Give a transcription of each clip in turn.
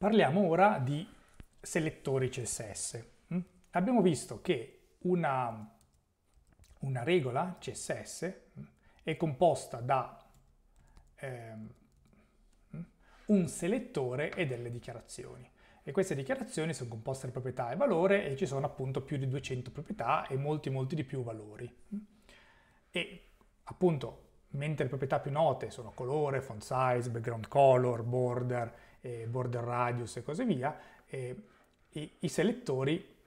Parliamo ora di selettori CSS. Mm? Abbiamo visto che una, una regola CSS mm, è composta da eh, un selettore e delle dichiarazioni. E queste dichiarazioni sono composte da proprietà e valore e ci sono appunto più di 200 proprietà e molti molti di più valori. E appunto, mentre le proprietà più note sono colore, font size, background color, border, eh, border radius e così via, eh, i, i selettori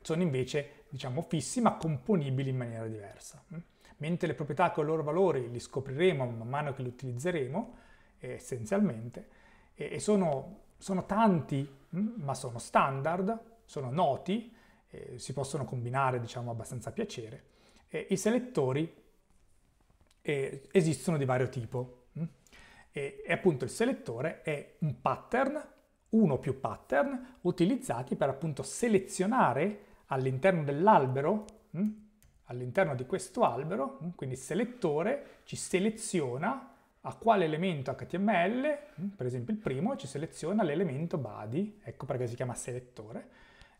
sono invece diciamo fissi ma componibili in maniera diversa. Mentre le proprietà con i loro valori li scopriremo man mano che li utilizzeremo eh, essenzialmente e, sono, sono tanti mm, ma sono standard, sono noti, eh, si possono combinare diciamo abbastanza a piacere. Eh, I selettori eh, esistono di vario tipo. Mm. E, e appunto il selettore è un pattern, uno o più pattern, utilizzati per appunto selezionare all'interno dell'albero, hm, all'interno di questo albero, hm, quindi il selettore ci seleziona a quale elemento HTML, hm, per esempio il primo, ci seleziona l'elemento body, ecco perché si chiama selettore,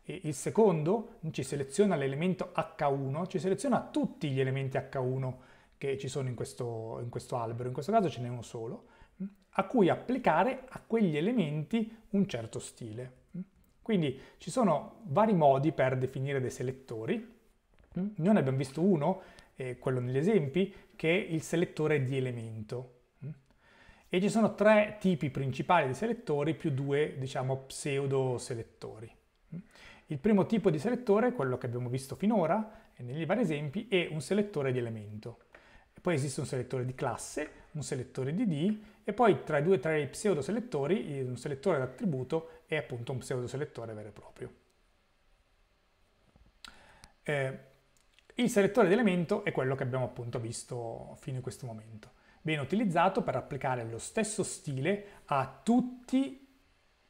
e il secondo ci seleziona l'elemento H1, ci seleziona tutti gli elementi H1 che ci sono in questo, in questo albero, in questo caso ce n'è uno solo, a cui applicare a quegli elementi un certo stile. Quindi ci sono vari modi per definire dei selettori. Noi ne abbiamo visto uno, eh, quello negli esempi, che è il selettore di elemento. E ci sono tre tipi principali di selettori più due, diciamo, pseudo-selettori. Il primo tipo di selettore, quello che abbiamo visto finora negli vari esempi, è un selettore di elemento. Poi esiste un selettore di classe, un selettore di D e poi tra i due tra i pseudoselettori un selettore d'attributo è appunto un pseudo selettore vero e proprio. Eh, il selettore di elemento è quello che abbiamo appunto visto fino a questo momento. Viene utilizzato per applicare lo stesso stile a tutte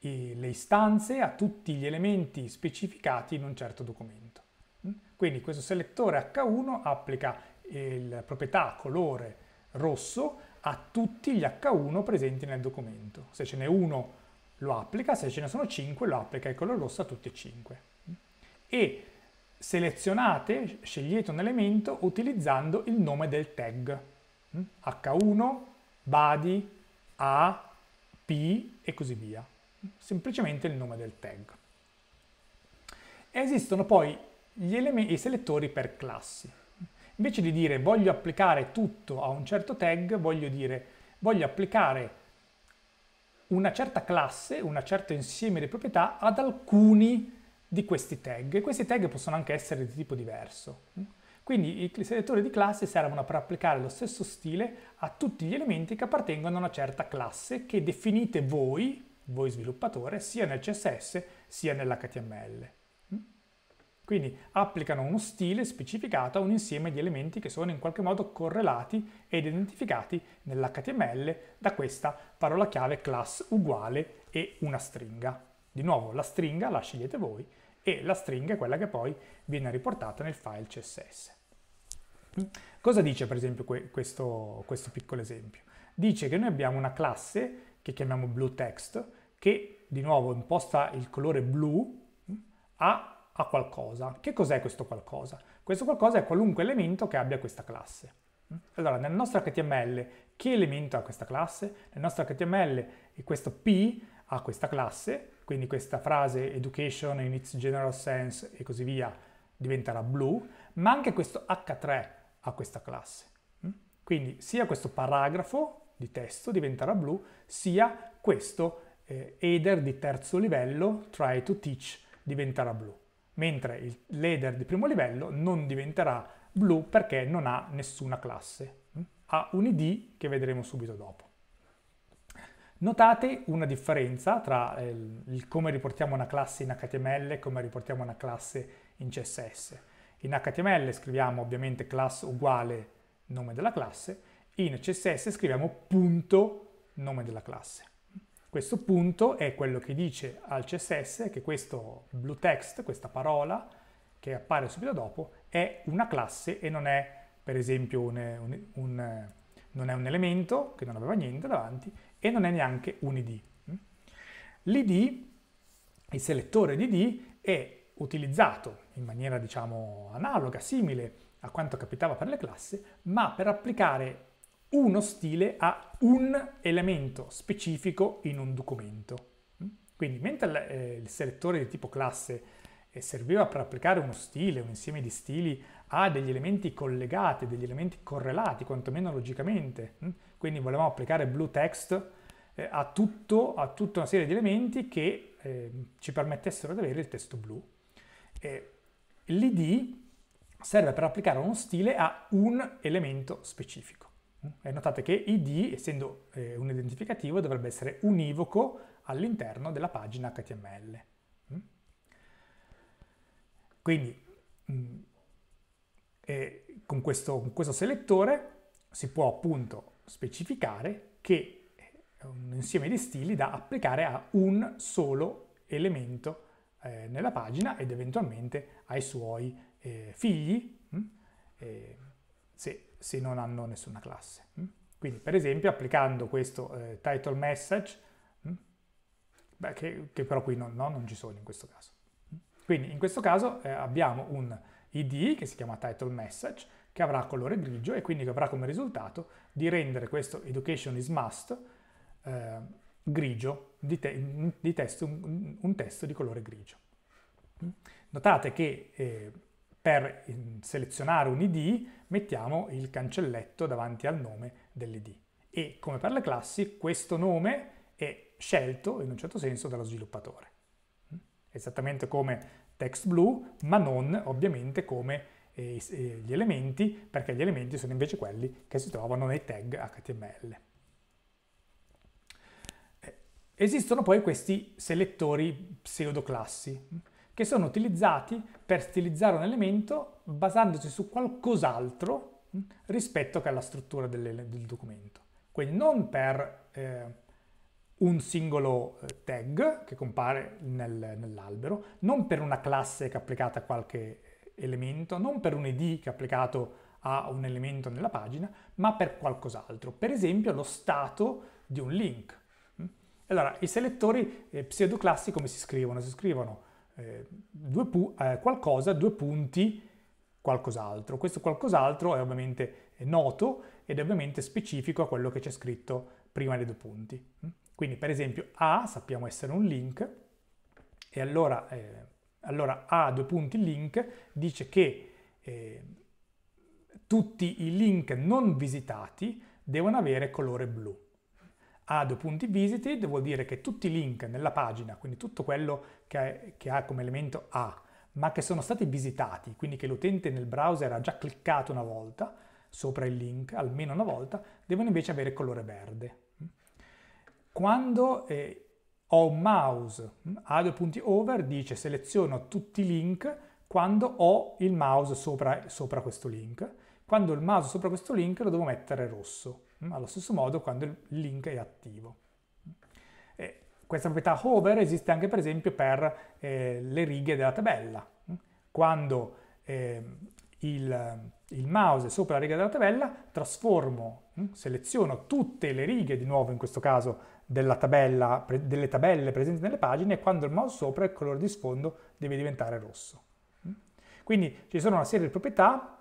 le istanze, a tutti gli elementi specificati in un certo documento. Mm? Quindi questo selettore H1 applica il proprietà colore rosso a tutti gli H1 presenti nel documento. Se ce n'è uno lo applica, se ce ne sono 5 lo applica il colore rosso a tutti e 5. E selezionate, scegliete un elemento utilizzando il nome del tag. H1, body, A, P e così via. Semplicemente il nome del tag. Esistono poi i selettori per classi. Invece di dire voglio applicare tutto a un certo tag, voglio dire voglio applicare una certa classe, un certo insieme di proprietà ad alcuni di questi tag. E questi tag possono anche essere di tipo diverso. Quindi i selettori di classe servono per applicare lo stesso stile a tutti gli elementi che appartengono a una certa classe che definite voi, voi sviluppatore, sia nel CSS sia nell'HTML. Quindi applicano uno stile specificato a un insieme di elementi che sono in qualche modo correlati ed identificati nell'HTML da questa parola chiave class uguale e una stringa. Di nuovo la stringa la scegliete voi e la stringa è quella che poi viene riportata nel file CSS. Cosa dice per esempio questo, questo piccolo esempio? Dice che noi abbiamo una classe che chiamiamo blue text che di nuovo imposta il colore blu mm, a a qualcosa. Che cos'è questo qualcosa? Questo qualcosa è qualunque elemento che abbia questa classe. Allora, nel nostro HTML, che elemento ha questa classe? Nel nostro HTML questo P ha questa classe, quindi questa frase education in its general sense e così via diventerà blu, ma anche questo H3 ha questa classe. Quindi sia questo paragrafo di testo diventerà blu, sia questo eh, header di terzo livello, try to teach, diventerà blu mentre il leader di primo livello non diventerà blu perché non ha nessuna classe. Mm? Ha un id che vedremo subito dopo. Notate una differenza tra eh, il, il come riportiamo una classe in HTML e come riportiamo una classe in CSS. In HTML scriviamo ovviamente class uguale nome della classe, in CSS scriviamo punto nome della classe. Questo punto è quello che dice al CSS che questo blue text, questa parola che appare subito dopo, è una classe e non è per esempio un, un, un, non è un elemento che non aveva niente davanti e non è neanche un id. L'id, il selettore di id, è utilizzato in maniera diciamo analoga, simile a quanto capitava per le classi, ma per applicare uno stile a un elemento specifico in un documento. Mm? Quindi mentre eh, il selettore di tipo classe eh, serviva per applicare uno stile, un insieme di stili a degli elementi collegati, degli elementi correlati, quantomeno logicamente, mm? quindi volevamo applicare blue text eh, a, tutto, a tutta una serie di elementi che ehm, ci permettessero di avere il testo blu. L'ID serve per applicare uno stile a un elemento specifico. E eh, notate che id, essendo eh, un identificativo, dovrebbe essere univoco all'interno della pagina HTML. Mm? Quindi mh, mm, eh, con, questo, con questo selettore si può appunto specificare che eh, un insieme di stili da applicare a un solo elemento eh, nella pagina ed eventualmente ai suoi eh, figli, mh, mm? eh, se se non hanno nessuna classe. Mm? Quindi per esempio applicando questo eh, title message, mm? beh, che, che, però qui non, no, non ci sono in questo caso. Mm? Quindi in questo caso eh, abbiamo un id che si chiama title message che avrà colore grigio e quindi che avrà come risultato di rendere questo education is must eh, grigio, di, te di testo, un, un, testo di colore grigio. Notate che eh, per mm, selezionare un id mettiamo il cancelletto davanti al nome dell'id e come per le classi questo nome è scelto in un certo senso dallo sviluppatore mm? esattamente come text blu ma non ovviamente come eh, eh, gli elementi perché gli elementi sono invece quelli che si trovano nei tag HTML. Eh, esistono poi questi selettori pseudoclassi mm? che sono utilizzati per stilizzare un elemento basandosi su qualcos'altro mm, rispetto che alla struttura del, del documento. Quindi non per eh, un singolo eh, tag che compare nel, nell'albero, non per una classe che è applicata a qualche elemento, non per un id che è applicato a un elemento nella pagina, ma per qualcos'altro. Per esempio lo stato di un link. Mm. Allora, i selettori eh, pseudoclassi come si scrivono? Si scrivono eh, due pu- eh, qualcosa, due punti, qualcos'altro. Questo qualcos'altro è ovviamente noto ed è ovviamente specifico a quello che c'è scritto prima dei due punti. Mm? Quindi per esempio A sappiamo essere un link e allora, eh, allora A due punti link dice che eh, tutti i link non visitati devono avere colore blu. A due punti visited vuol dire che tutti i link nella pagina, quindi tutto quello che, che ha come elemento A, ma che sono stati visitati, quindi che l'utente nel browser ha già cliccato una volta sopra il link, almeno una volta, devono invece avere colore verde. Quando eh, ho un mouse mm, a due punti over, dice seleziono tutti i link quando ho il mouse sopra, sopra questo link. Quando il mouse sopra questo link lo devo mettere rosso, mm, allo stesso modo quando il link è attivo. Questa proprietà hover esiste anche per esempio per eh, le righe della tabella. Mm? Quando eh, il, il, mouse è sopra la riga della tabella, trasformo, mm? seleziono tutte le righe, di nuovo in questo caso, tabella, delle tabelle presenti nelle pagine e quando il mouse sopra il colore di sfondo deve diventare rosso. Mm? Quindi ci sono una serie di proprietà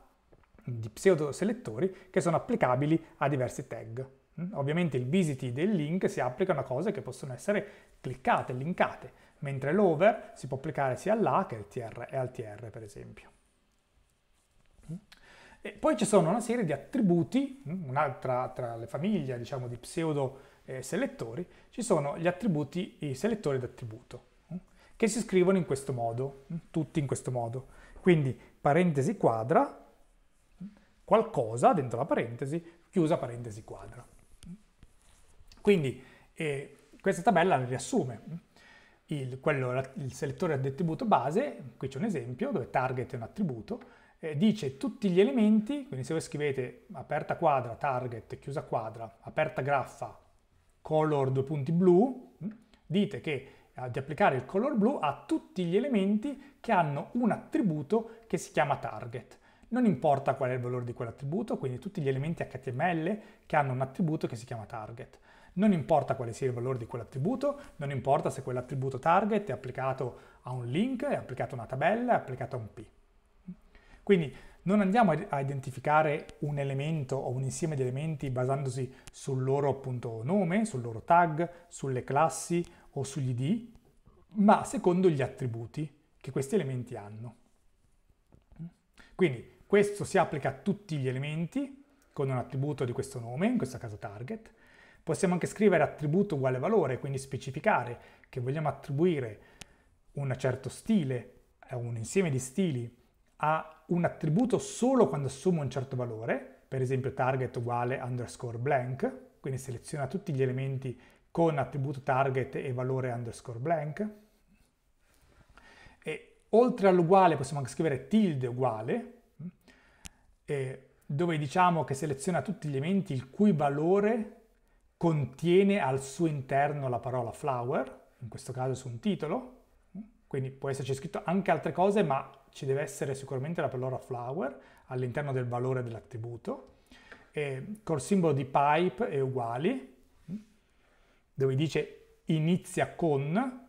di pseudo selettori che sono applicabili a diversi tag. Mm? Ovviamente il visiti del link si applicano a cose che possono essere cliccate, linkate, mentre l'over si può applicare sia all'A che al TR e al TR per esempio. Mm? E poi ci sono una serie di attributi, mm? un'altra tra le famiglie diciamo, di pseudo eh, selettori, ci sono gli attributi, i selettori d'attributo, che si scrivono in questo modo, tutti in questo modo. Quindi parentesi quadra, qualcosa dentro la parentesi, chiusa parentesi quadra. Quindi eh, questa tabella riassume mm, il, quello, il selettore attributo base, qui c'è un esempio dove target è un attributo, eh, dice tutti gli elementi, quindi se voi scrivete aperta quadra, target, chiusa quadra, aperta graffa, color due punti blu, mm, dite che eh, di applicare il color blu a tutti gli elementi che hanno un attributo che si chiama target. Non importa qual è il valore di quell'attributo, quindi tutti gli elementi HTML che hanno un attributo che si chiama target. Non importa quale sia il valore di quell'attributo, non importa se quell'attributo target è applicato a un link, è applicato a una tabella, è applicato a un P. Quindi non andiamo a identificare un elemento o un insieme di elementi basandosi sul loro appunto, nome, sul loro tag, sulle classi o sugli ID, ma secondo gli attributi che questi elementi hanno. Quindi questo si applica a tutti gli elementi con un attributo di questo nome, in questo caso target, Possiamo anche scrivere attributo uguale valore, quindi specificare che vogliamo attribuire un certo stile, eh, un insieme di stili, a un attributo solo quando assume un certo valore, per esempio target uguale underscore blank, quindi seleziona tutti gli elementi con attributo target e valore underscore blank. E oltre all'uguale possiamo anche scrivere tilde uguale, mm, dove diciamo che seleziona tutti gli elementi il cui valore contiene al suo interno la parola flower, in questo caso su un titolo, quindi può esserci scritto anche altre cose, ma ci deve essere sicuramente la parola flower all'interno del valore dell'attributo. E col simbolo di pipe è uguale, dove dice inizia con,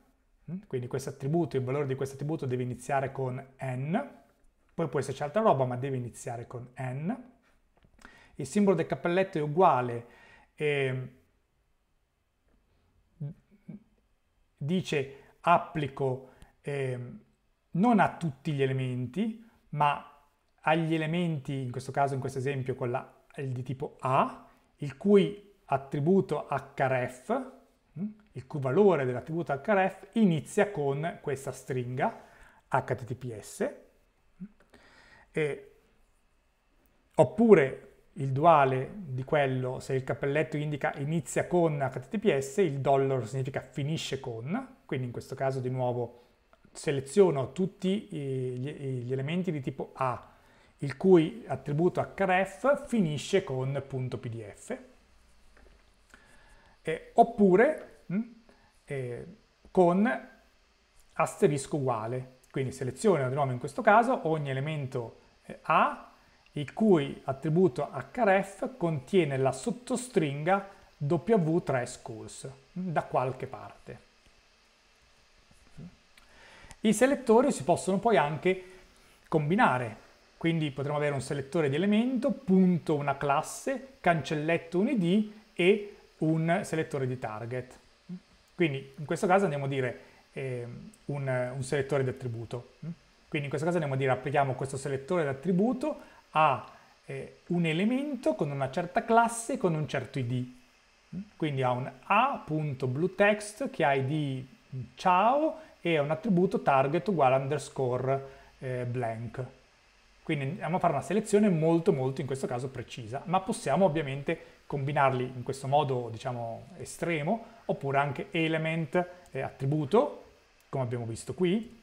quindi questo attributo, il valore di questo attributo deve iniziare con n, poi può esserci altra roba, ma deve iniziare con n. Il simbolo del cappelletto è uguale, e dice applico eh, non a tutti gli elementi, ma agli elementi, in questo caso, in questo esempio, con la di tipo A, il cui attributo href, mm, il cui valore dell'attributo href inizia con questa stringa https, mm, e, oppure il duale di quello, se il cappelletto indica inizia con HTTPS, il dollaro significa finisce con, quindi in questo caso di nuovo seleziono tutti gli elementi di tipo A, il cui attributo href finisce con .pdf, eh, oppure eh, con asterisco uguale, quindi seleziono di nuovo in questo caso ogni elemento eh, A il cui attributo href contiene la sottostringa w3 schools da qualche parte. I selettori si possono poi anche combinare, quindi potremmo avere un selettore di elemento, punto una classe, cancelletto un id e un selettore di target. Quindi in questo caso andiamo a dire eh, un, un selettore di attributo. Quindi in questo caso andiamo a dire applichiamo questo selettore di attributo ha eh, un elemento con una certa classe con un certo id. Mm? Quindi ha un a.bluetext che ha id ciao e un attributo target uguale underscore eh, blank. Quindi andiamo a fare una selezione molto molto in questo caso precisa, ma possiamo ovviamente combinarli in questo modo diciamo estremo oppure anche element eh, attributo come abbiamo visto qui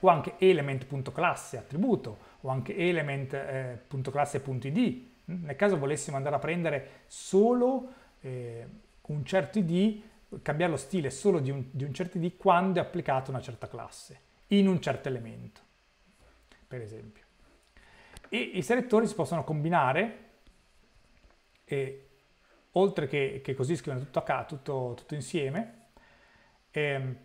o anche element.classe attributo o anche element.classe.id. Eh, mm? Nel caso volessimo andare a prendere solo eh, un certo id, cambiare lo stile solo di un, di un certo id quando è applicata una certa classe, in un certo elemento, per esempio. E i selettori si possono combinare e oltre che, che così scrivono tutto, tutto, tutto insieme, eh,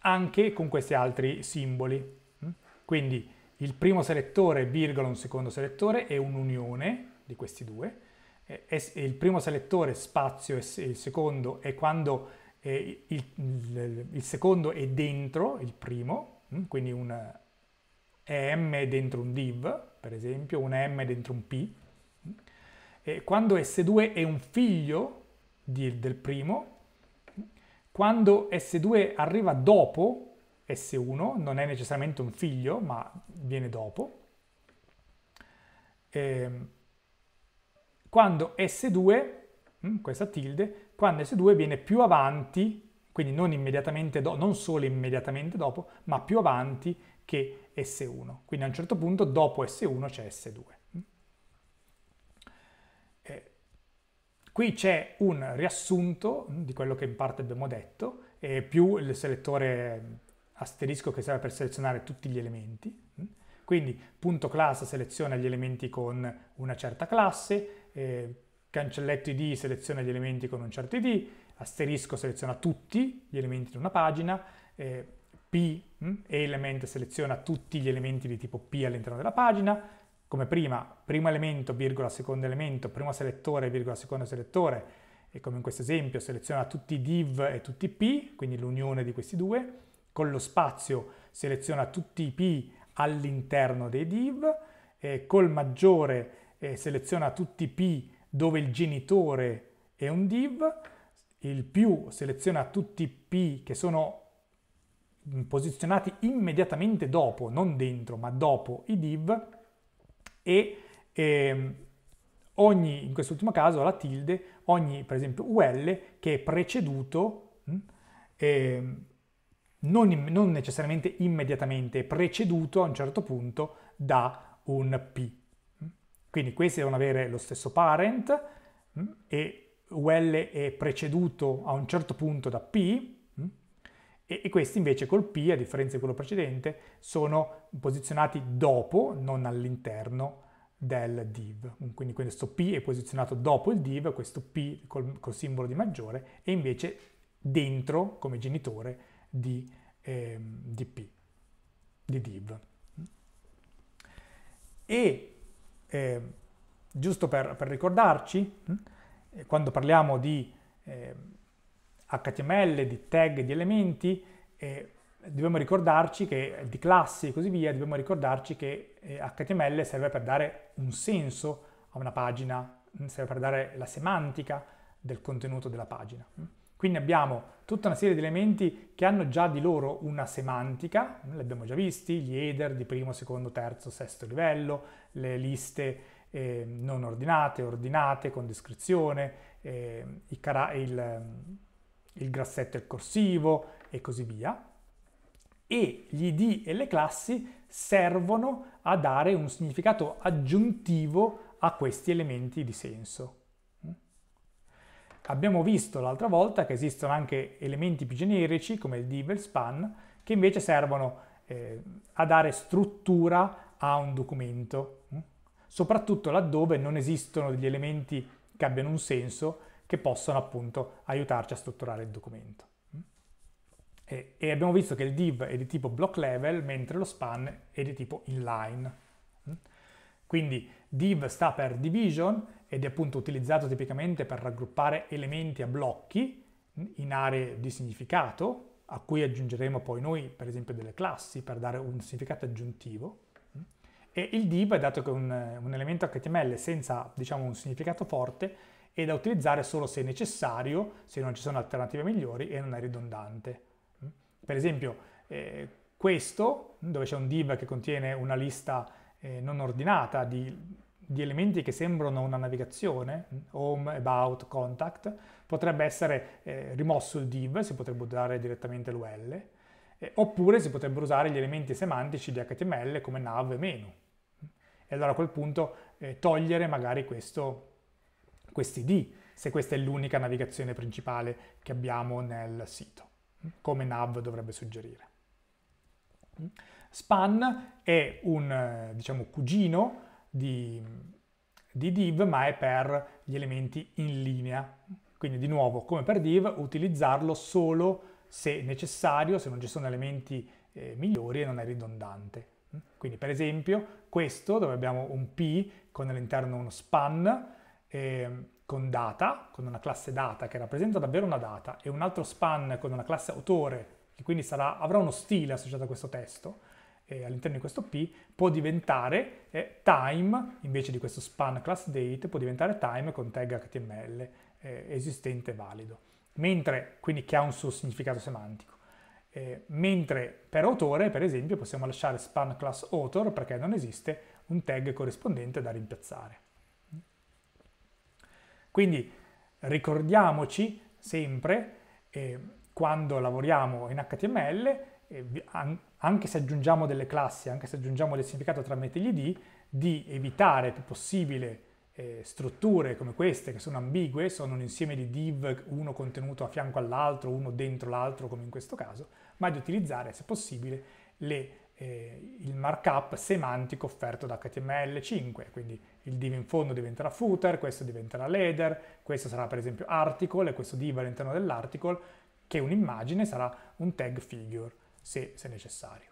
anche con questi altri simboli. Mm? Quindi il primo selettore, virgola, un secondo selettore è un'unione di questi due. il primo selettore, spazio, e il secondo è quando il, il, il, secondo è dentro il primo, mm, quindi un M dentro un div, per esempio, un M dentro un P. E quando S2 è un figlio di, del primo, quando S2 arriva dopo S1, non è necessariamente un figlio, ma viene dopo. Ehm, quando S2, mm, questa tilde, quando S2 viene più avanti, quindi non immediatamente do, non solo immediatamente dopo, ma più avanti che S1. Quindi a un certo punto dopo S1 c'è S2. Mm. Eh, qui c'è un riassunto mm, di quello che in parte abbiamo detto, eh, più il selettore asterisco che serve per selezionare tutti gli elementi. Quindi punto class seleziona gli elementi con una certa classe, eh, cancelletto id seleziona gli elementi con un certo id, asterisco seleziona tutti gli elementi di una pagina, eh, p mm, element seleziona tutti gli elementi di tipo p all'interno della pagina, come prima, primo elemento, virgola, secondo elemento, primo selettore, virgola, secondo selettore, e come in questo esempio seleziona tutti i div e tutti i p, quindi l'unione di questi due, con lo spazio seleziona tutti i P all'interno dei div, eh, col maggiore eh, seleziona tutti i P dove il genitore è un div, il più seleziona tutti i P che sono posizionati immediatamente dopo, non dentro, ma dopo i div e eh, ogni, in quest'ultimo caso la tilde, ogni per esempio UL che è preceduto mh, mm, ehm, non, non necessariamente immediatamente, preceduto a un certo punto da un P. Mm? Quindi questi devono avere lo stesso parent mm? e UL è preceduto a un certo punto da P mm? e, questi invece col P, a differenza di quello precedente, sono posizionati dopo, non all'interno del div. Quindi questo P è posizionato dopo il div, questo P col, col simbolo di maggiore, e invece dentro, come genitore, di, eh, di di div. E eh, giusto per, per ricordarci, mm, eh, quando parliamo di HTML, ehm, di tag, di elementi, eh, dobbiamo ricordarci che eh, di classi e così via, dobbiamo ricordarci che HTML serve per dare un senso a una pagina, mm, serve per dare la semantica del contenuto della pagina. Mm. Quindi abbiamo tutta una serie di elementi che hanno già di loro una semantica, li abbiamo già visti, gli header di primo, secondo, terzo, sesto livello, le liste eh, non ordinate, ordinate, con descrizione, eh, il, ehm, il grassetto e il corsivo e così via. E gli id e le classi servono a dare un significato aggiuntivo a questi elementi di senso. Abbiamo visto l'altra volta che esistono anche elementi più generici come il div e il span che invece servono eh, a dare struttura a un documento, mm? soprattutto laddove non esistono degli elementi che abbiano un senso che possono appunto aiutarci a strutturare il documento. Mm? E, e abbiamo visto che il div è di tipo block level mentre lo span è di tipo inline. Quindi div sta per division ed è appunto utilizzato tipicamente per raggruppare elementi a blocchi in aree di significato, a cui aggiungeremo poi noi per esempio delle classi per dare un significato aggiuntivo. E il div, è dato che è un, un elemento HTML senza diciamo, un significato forte, è da utilizzare solo se necessario, se non ci sono alternative migliori e non è ridondante. Per esempio eh, questo, dove c'è un div che contiene una lista eh, non ordinata di, di, elementi che sembrano una navigazione, home, about, contact, potrebbe essere eh, rimosso il div, si potrebbe usare direttamente l'UL, eh, oppure si potrebbero usare gli elementi semantici di HTML come nav e menu. E allora a quel punto eh, togliere magari questo, questi D, se questa è l'unica navigazione principale che abbiamo nel sito, come nav dovrebbe suggerire. Span è un eh, diciamo, cugino di, di div, ma è per gli elementi in linea. Quindi di nuovo, come per div, utilizzarlo solo se necessario, se non ci sono elementi eh, migliori e non è ridondante. Quindi per esempio questo dove abbiamo un P con all'interno uno span eh, con data, con una classe data che rappresenta davvero una data e un altro span con una classe autore che quindi sarà, avrà uno stile associato a questo testo eh, all'interno di questo P può diventare eh, time, invece di questo span class date, può diventare time con tag HTML eh, esistente e valido. Mentre, quindi che ha un suo significato semantico. Eh, mentre per autore, per esempio, possiamo lasciare span class author perché non esiste un tag corrispondente da rimpiazzare. Quindi ricordiamoci sempre, eh, quando lavoriamo in HTML, anche se aggiungiamo delle classi, anche se aggiungiamo del significato tramite gli id, di evitare il più possibile eh, strutture come queste che sono ambigue, sono un insieme di div uno contenuto a fianco all'altro, uno dentro l'altro come in questo caso, ma di utilizzare se possibile le, eh, il markup semantico offerto da HTML5, quindi il div in fondo diventerà footer, questo diventerà header, questo sarà per esempio article e questo div all'interno dell'article, che un'immagine sarà un tag figure se, se necessario.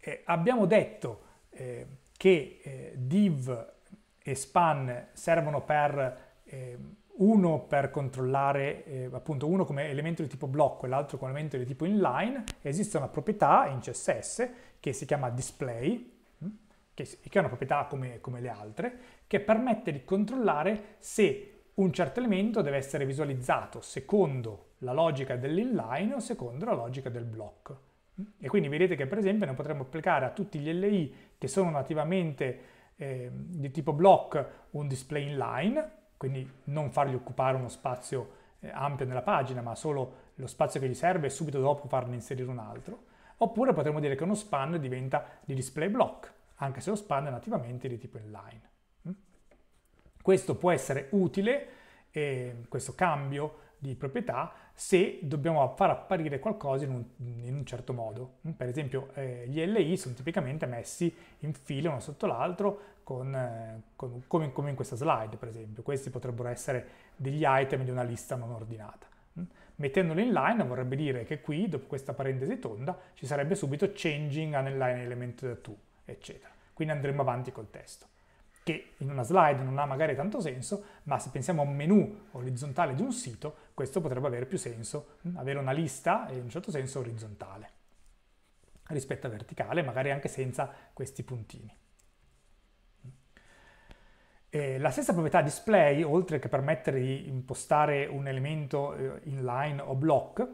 Eh, abbiamo detto eh, che eh, div e span servono per eh, uno per controllare eh, appunto uno come elemento di tipo blocco e l'altro come elemento di tipo inline, esiste una proprietà in CSS che si chiama display, mm, che, che è una proprietà come, come, le altre, che permette di controllare se un certo elemento deve essere visualizzato secondo la logica dell'inline o secondo la logica del blocco. E quindi vedete che per esempio ne potremmo applicare a tutti gli LI che sono nativamente eh, di tipo block un display inline, quindi non fargli occupare uno spazio eh, ampio nella pagina, ma solo lo spazio che gli serve e subito dopo farne inserire un altro. Oppure potremmo dire che uno span diventa di display block, anche se lo span è nativamente di tipo inline. Mm? Questo può essere utile, eh, questo cambio di proprietà, se dobbiamo far apparire qualcosa in un, in un certo modo. Mm, per esempio eh, gli LI sono tipicamente messi in fila uno sotto l'altro con, eh, con, come, come, in questa slide per esempio. Questi potrebbero essere degli item di una lista non ordinata. Mm, mettendoli in line vorrebbe dire che qui, dopo questa parentesi tonda, ci sarebbe subito changing an element to, eccetera. Quindi andremo avanti col testo che in una slide non ha magari tanto senso, ma se pensiamo a un menu orizzontale di un sito, questo potrebbe avere più senso, mm, avere una lista in un certo senso orizzontale rispetto a verticale, magari anche senza questi puntini. Mm. E eh, la stessa proprietà display, oltre che permettere di impostare un elemento eh, inline o block,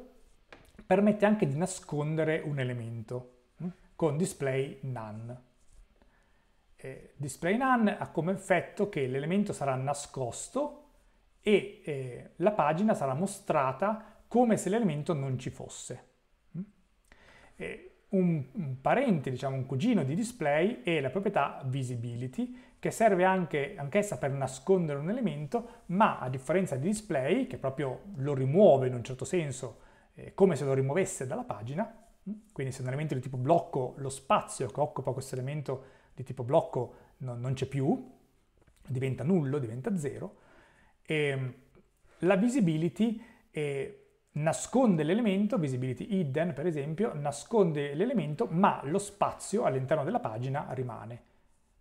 permette anche di nascondere un elemento mm, con display none. Eh, display none ha come effetto che l'elemento sarà nascosto e eh, la pagina sarà mostrata come se l'elemento non ci fosse. Mm? Eh, un, un, parente, diciamo un cugino di display è la proprietà visibility che serve anche, anch'essa per nascondere un elemento ma a differenza di display che proprio lo rimuove in un certo senso eh, come se lo rimuovesse dalla pagina mm? quindi se un elemento di tipo blocco lo spazio che occupa questo elemento di tipo blocco non, non c'è più, diventa nullo, diventa zero. E mm, la visibility eh, nasconde l'elemento, visibility hidden per esempio, nasconde l'elemento ma lo spazio all'interno della pagina rimane.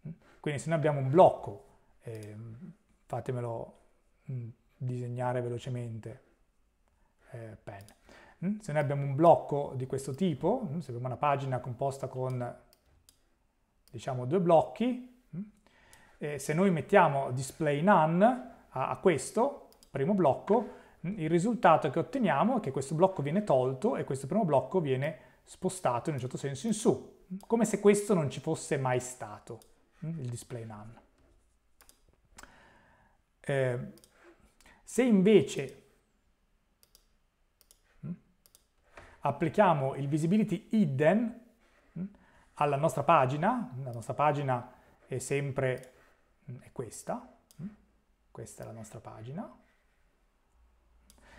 Mm? Quindi se noi abbiamo un blocco, eh, fatemelo mm, disegnare velocemente, eh, pen. Se noi abbiamo un blocco di questo tipo, se abbiamo una pagina composta con diciamo due blocchi, mm, e se noi mettiamo display none a, a questo primo blocco, mm, il risultato che otteniamo è che questo blocco viene tolto e questo primo blocco viene spostato in un certo senso in su, mm, come se questo non ci fosse mai stato, il display none. Eh, se invece applichiamo il visibility hidden, alla nostra pagina, la nostra pagina è sempre mm, è questa, mm, questa è la nostra pagina.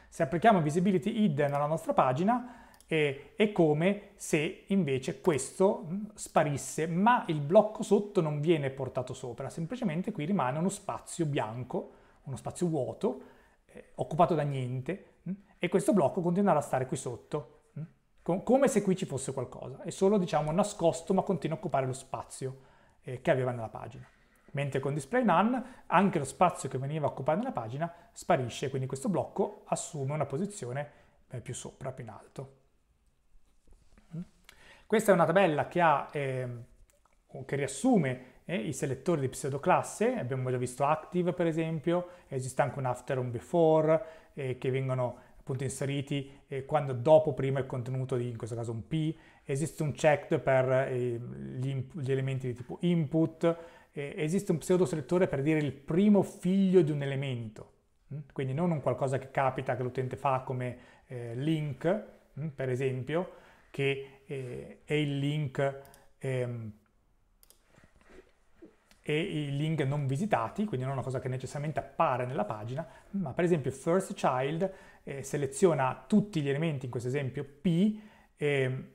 Se applichiamo visibility hidden alla nostra pagina è, è come se invece questo mm, sparisse, ma il blocco sotto non viene portato sopra, semplicemente qui rimane uno spazio bianco, uno spazio vuoto, eh, occupato da niente, e questo blocco continuerà a stare qui sotto come se qui ci fosse qualcosa, è solo diciamo nascosto ma continua a occupare lo spazio eh, che aveva nella pagina. Mentre con display none anche lo spazio che veniva occupato nella pagina sparisce, quindi questo blocco assume una posizione eh, più sopra, più in alto. Mm? Questa è una tabella che, ha, eh, che riassume eh, i selettori di pseudoclasse, abbiamo già visto active per esempio, esiste anche un after e un before eh, che vengono appunto inseriti eh, quando dopo prima il contenuto di, in questo caso un P, esiste un checked per eh, gli, imp- gli, elementi di tipo input, eh, esiste un pseudoselettore per dire il primo figlio di un elemento, mh? Mm? quindi non un qualcosa che capita, che l'utente fa come eh, link, mh? Mm? per esempio, che eh, è il link... Ehm, e i link non visitati, quindi non è una cosa che necessariamente appare nella pagina, ma per esempio First Child eh, seleziona tutti gli elementi, in questo esempio P, eh,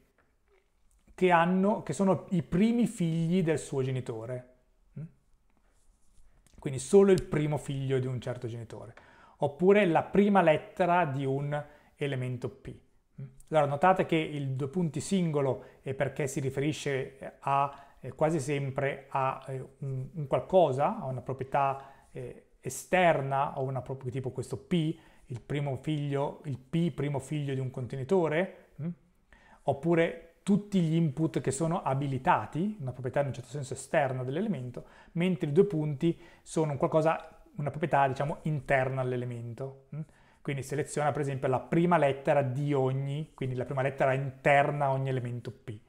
che, hanno, che sono i primi figli del suo genitore. Mm? Quindi solo il primo figlio di un certo genitore. Oppure la prima lettera di un elemento P. Mm? Allora notate che il due punti singolo è perché si riferisce a eh, quasi sempre a eh, un, un, qualcosa, a una proprietà eh, esterna o una proprietà tipo questo P, il primo figlio, il P primo figlio di un contenitore, mh? Mm? oppure tutti gli input che sono abilitati, una proprietà in un certo senso esterna dell'elemento, mentre i due punti sono un qualcosa, una proprietà diciamo interna all'elemento. Mh? Mm? Quindi seleziona per esempio la prima lettera di ogni, quindi la prima lettera interna a ogni elemento P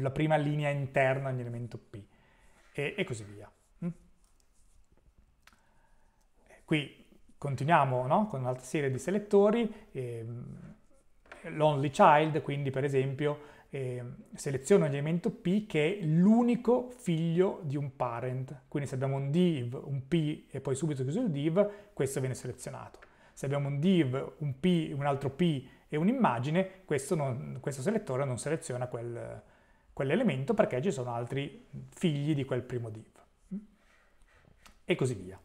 la prima linea interna ogni elemento P e, e così via. Mm? Eh, qui continuiamo no? con un'altra serie di selettori, eh, l'only child, quindi per esempio eh, seleziono l'elemento P che è l'unico figlio di un parent, quindi se abbiamo un div, un P e poi subito chiuso il div, questo viene selezionato. Se abbiamo un div, un P, un altro P e un'immagine, questo, questo selettore non seleziona quel, quell'elemento perché ci sono altri figli di quel primo div e così via.